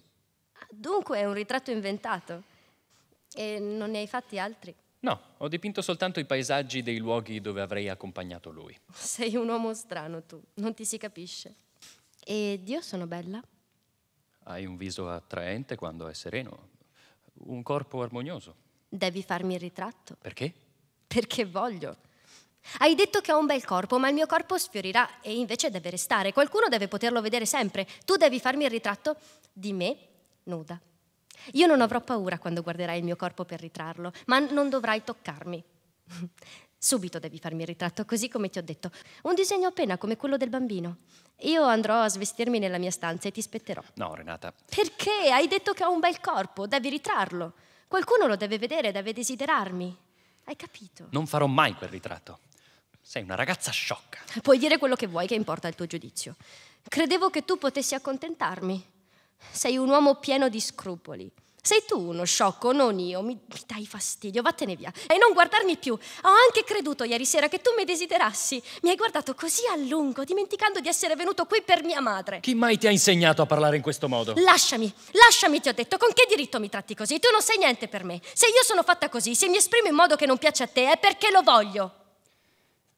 Ah, dunque è un ritratto inventato. E non ne hai fatti altri? No, ho dipinto soltanto i paesaggi dei luoghi dove avrei accompagnato lui. Sei un uomo strano tu, non ti si capisce. E io sono bella? Hai un viso attraente quando è sereno, un corpo armonioso. Devi farmi il ritratto. Perché? Perché voglio. Hai detto che ho un bel corpo, ma il mio corpo sfiorirà e invece deve restare. Qualcuno deve poterlo vedere sempre. Tu devi farmi il ritratto di me nuda. Io non avrò paura quando guarderai il mio corpo per ritrarlo, ma non dovrai toccarmi. Subito devi farmi il ritratto, così come ti ho detto. Un disegno appena come quello del bambino. Io andrò a svestirmi nella mia stanza e ti spetterò. No, Renata. Perché? Hai detto che ho un bel corpo, devi ritrarlo. Qualcuno lo deve vedere, deve desiderarmi. Hai capito? Non farò mai quel ritratto. Sei una ragazza sciocca. Puoi dire quello che vuoi, che importa il tuo giudizio. Credevo che tu potessi accontentarmi. Sei un uomo pieno di scrupoli. Sei tu uno sciocco, non io. Mi, mi, dai fastidio, vattene via. E non guardarmi più. Ho anche creduto ieri sera che tu mi desiderassi. Mi hai guardato così a lungo, dimenticando di essere venuto qui per mia madre. Chi mai ti ha insegnato a parlare in questo modo? Lasciami, lasciami, ti ho detto. Con che diritto mi tratti così? Tu non sei niente per me. Se io sono fatta così, se mi esprimo in modo che non piace a te, è perché lo voglio.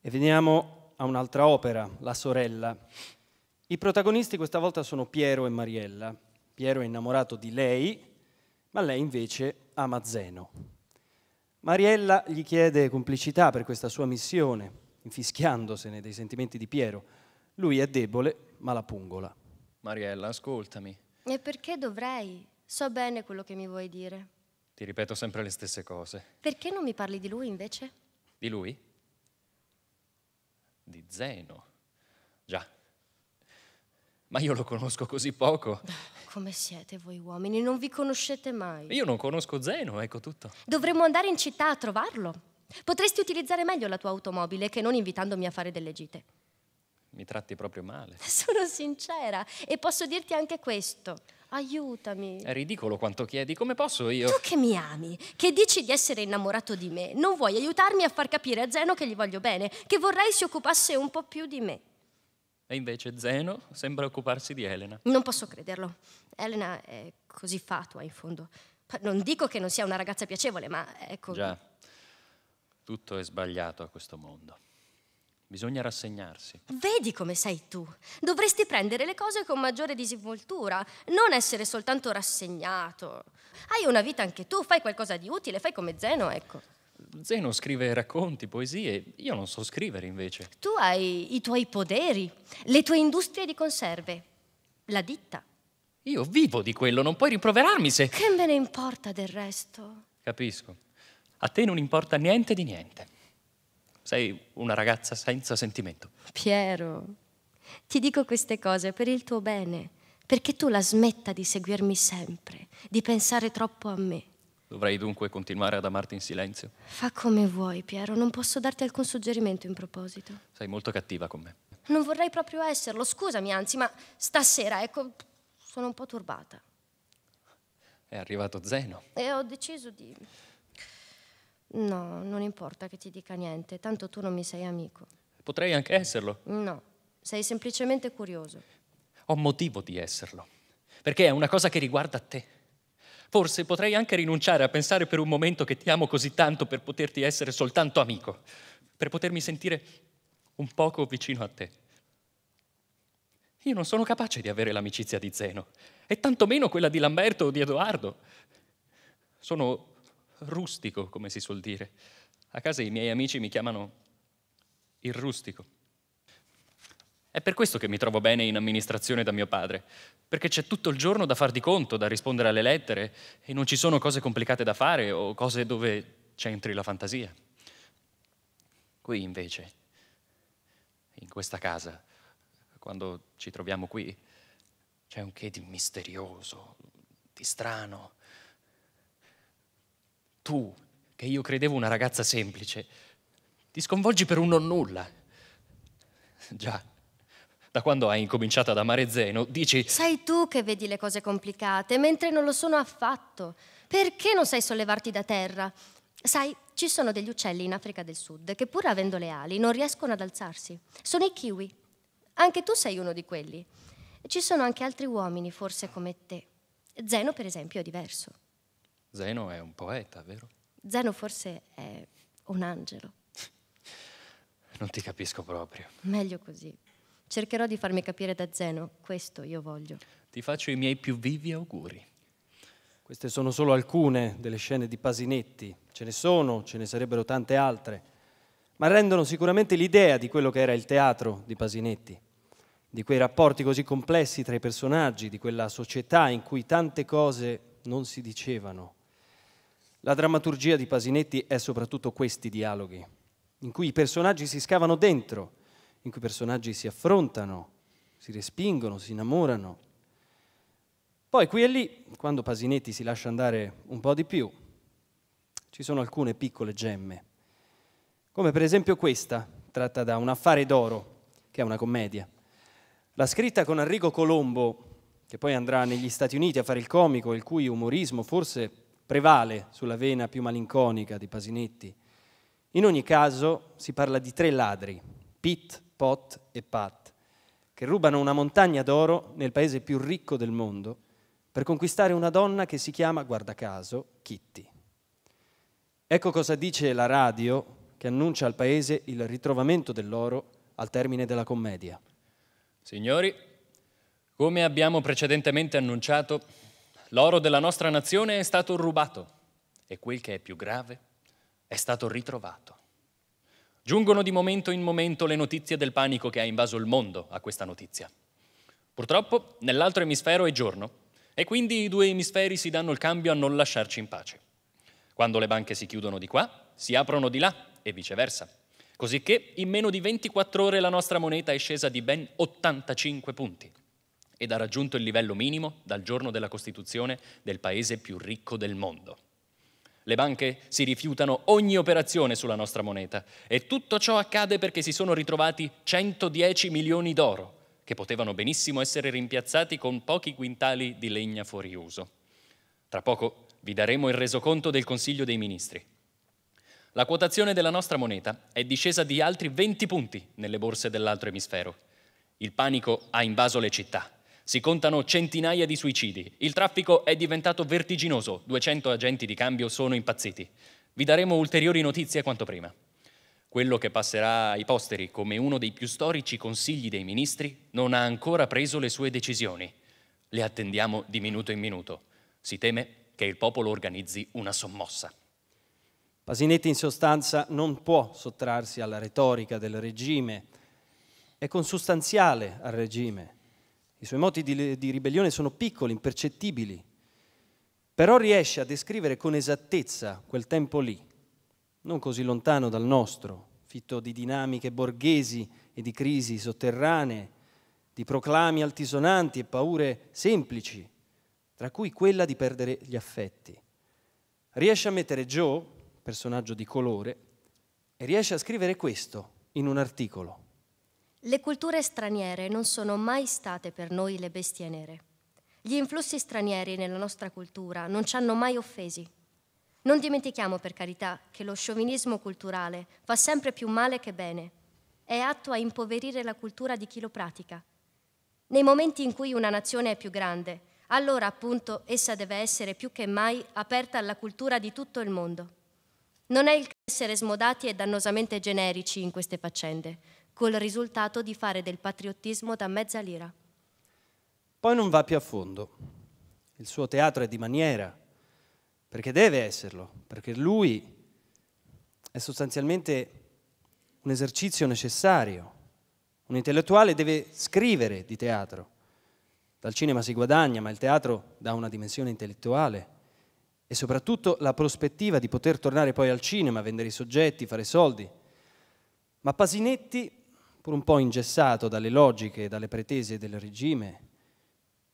E veniamo a un'altra opera, La sorella. I protagonisti questa volta sono Piero e Mariella. Piero è innamorato di lei, ma lei invece ama Zeno. Mariella gli chiede complicità per questa sua missione, infischiandosene dei sentimenti di Piero. Lui è debole, ma la pungola. Mariella, ascoltami. E perché dovrei? So bene quello che mi vuoi dire. Ti ripeto sempre le stesse cose. Perché non mi parli di lui invece? Di lui? di Zeno. Già. Ma io lo conosco così poco. Ah, come siete voi uomini? Non vi conoscete mai. Io non conosco Zeno, ecco tutto. Dovremmo andare in città a trovarlo. Potresti utilizzare meglio la tua automobile che non invitandomi a fare delle gite. Mi tratti proprio male. Sono sincera e posso dirti anche questo. Aiutami. È ridicolo quanto chiedi, come posso io? Tu che mi ami, che dici di essere innamorato di me, non vuoi aiutarmi a far capire a Zeno che gli voglio bene, che vorrei si occupasse un po' più di me. E invece Zeno sembra occuparsi di Elena. Non posso crederlo. Elena è così fatua, in fondo. Non dico che non sia una ragazza piacevole, ma ecco. Già, tutto è sbagliato a questo mondo. Bisogna rassegnarsi. Vedi come sei tu. Dovresti prendere le cose con maggiore disinvoltura, non essere soltanto rassegnato. Hai una vita anche tu, fai qualcosa di utile, fai come Zeno, ecco. Zeno scrive racconti, poesie, io non so scrivere invece. Tu hai i tuoi poderi, le tue industrie di conserve, la ditta. Io vivo di quello, non puoi rimproverarmi se... Che me ne importa del resto? Capisco. A te non importa niente di niente. Sei una ragazza senza sentimento. Piero, ti dico queste cose per il tuo bene, perché tu la smetta di seguirmi sempre, di pensare troppo a me. Dovrei dunque continuare ad amarti in silenzio? Fa come vuoi, Piero, non posso darti alcun suggerimento in proposito. Sei molto cattiva con me. Non vorrei proprio esserlo, scusami anzi, ma stasera, ecco, sono un po' turbata. È arrivato Zeno. E ho deciso di... No, non importa che ti dica niente, tanto tu non mi sei amico. Potrei anche esserlo. No, sei semplicemente curioso. Ho motivo di esserlo, perché è una cosa che riguarda te. Forse potrei anche rinunciare a pensare per un momento che ti amo così tanto per poterti essere soltanto amico, per potermi sentire un poco vicino a te. Io non sono capace di avere l'amicizia di Zeno, e tantomeno quella di Lamberto o di Edoardo. Sono rustico, come si suol dire. A casa i miei amici mi chiamano il rustico. È per questo che mi trovo bene in amministrazione da mio padre, perché c'è tutto il giorno da far di conto, da rispondere alle lettere e non ci sono cose complicate da fare o cose dove c'entri la fantasia. Qui invece, in questa casa, quando ci troviamo qui, c'è un che di misterioso, di strano, tu, che io credevo una ragazza semplice, ti sconvolgi per un non nulla. Già, da quando hai incominciato ad amare Zeno, dici... Sei tu che vedi le cose complicate, mentre non lo sono affatto. Perché non sai sollevarti da terra? Sai, ci sono degli uccelli in Africa del Sud che pur avendo le ali non riescono ad alzarsi. Sono i kiwi. Anche tu sei uno di quelli. Ci sono anche altri uomini, forse come te. Zeno, per esempio, è diverso. Zeno è un poeta, vero? Zeno forse è un angelo. Non ti capisco proprio. Meglio così. Cercherò di farmi capire da Zeno, questo io voglio. Ti faccio i miei più vivi auguri. Queste sono solo alcune delle scene di Pasinetti, ce ne sono, ce ne sarebbero tante altre, ma rendono sicuramente l'idea di quello che era il teatro di Pasinetti, di quei rapporti così complessi tra i personaggi, di quella società in cui tante cose non si dicevano la drammaturgia di Pasinetti è soprattutto questi dialoghi, in cui i personaggi si scavano dentro, in cui i personaggi si affrontano, si respingono, si innamorano. Poi qui e lì, quando Pasinetti si lascia andare un po' di più, ci sono alcune piccole gemme, come per esempio questa, tratta da Un affare d'oro, che è una commedia. La scritta con Arrigo Colombo, che poi andrà negli Stati Uniti a fare il comico, il cui umorismo forse prevale sulla vena più malinconica di Pasinetti. In ogni caso si parla di tre ladri, Pit, Pot e Pat, che rubano una montagna d'oro nel paese più ricco del mondo per conquistare una donna che si chiama, guarda caso, Kitty. Ecco cosa dice la radio che annuncia al paese il ritrovamento dell'oro al termine della commedia. Signori, come abbiamo precedentemente annunciato, L'oro della nostra nazione è stato rubato e quel che è più grave è stato ritrovato. Giungono di momento in momento le notizie del panico che ha invaso il mondo a questa notizia. Purtroppo nell'altro emisfero è giorno e quindi i due emisferi si danno il cambio a non lasciarci in pace. Quando le banche si chiudono di qua, si aprono di là e viceversa. Cosicché in meno di 24 ore la nostra moneta è scesa di ben 85 punti ed ha raggiunto il livello minimo dal giorno della Costituzione del paese più ricco del mondo. Le banche si rifiutano ogni operazione sulla nostra moneta e tutto ciò accade perché si sono ritrovati 110 milioni d'oro che potevano benissimo essere rimpiazzati con pochi quintali di legna fuori uso. Tra poco vi daremo il resoconto del Consiglio dei Ministri. La quotazione della nostra moneta è discesa di altri 20 punti nelle borse dell'altro emisfero. Il panico ha invaso le città si contano centinaia di suicidi. Il traffico è diventato vertiginoso. 200 agenti di cambio sono impazziti. Vi daremo ulteriori notizie quanto prima. Quello che passerà ai posteri come uno dei più storici consigli dei ministri non ha ancora preso le sue decisioni. Le attendiamo di minuto in minuto. Si teme che il popolo organizzi una sommossa. Pasinetti in sostanza non può sottrarsi alla retorica del regime, è consustanziale al regime. I suoi moti di, di ribellione sono piccoli, impercettibili, però riesce a descrivere con esattezza quel tempo lì, non così lontano dal nostro, fitto di dinamiche borghesi e di crisi sotterranee, di proclami altisonanti e paure semplici, tra cui quella di perdere gli affetti. Riesce a mettere Joe, personaggio di colore, e riesce a scrivere questo in un articolo. Le culture straniere non sono mai state per noi le bestie nere. Gli influssi stranieri nella nostra cultura non ci hanno mai offesi. Non dimentichiamo per carità che lo sciovinismo culturale fa sempre più male che bene. È atto a impoverire la cultura di chi lo pratica. Nei momenti in cui una nazione è più grande, allora appunto essa deve essere più che mai aperta alla cultura di tutto il mondo. Non è il essere smodati e dannosamente generici in queste faccende, col risultato di fare del patriottismo da mezza lira. Poi non va più a fondo. Il suo teatro è di maniera, perché deve esserlo, perché lui è sostanzialmente un esercizio necessario. Un intellettuale deve scrivere di teatro. Dal cinema si guadagna, ma il teatro dà una dimensione intellettuale e soprattutto la prospettiva di poter tornare poi al cinema, vendere i soggetti, fare soldi. Ma Pasinetti pur un po' ingessato dalle logiche e dalle pretese del regime,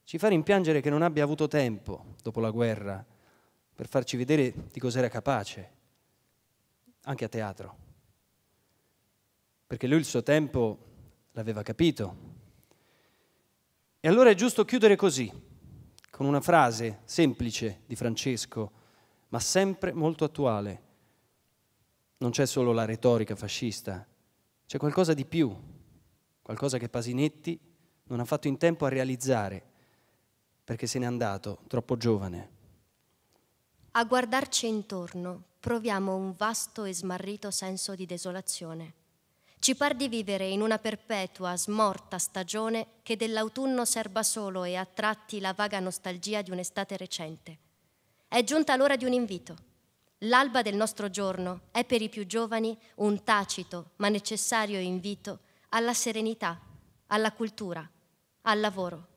ci fa rimpiangere che non abbia avuto tempo, dopo la guerra, per farci vedere di cos'era capace, anche a teatro. Perché lui il suo tempo l'aveva capito. E allora è giusto chiudere così, con una frase semplice di Francesco, ma sempre molto attuale. Non c'è solo la retorica fascista, c'è qualcosa di più, qualcosa che Pasinetti non ha fatto in tempo a realizzare, perché se n'è andato troppo giovane. A guardarci intorno proviamo un vasto e smarrito senso di desolazione. Ci par di vivere in una perpetua, smorta stagione che dell'autunno serba solo e a tratti la vaga nostalgia di un'estate recente. È giunta l'ora di un invito. L'alba del nostro giorno è per i più giovani un tacito ma necessario invito alla serenità, alla cultura, al lavoro.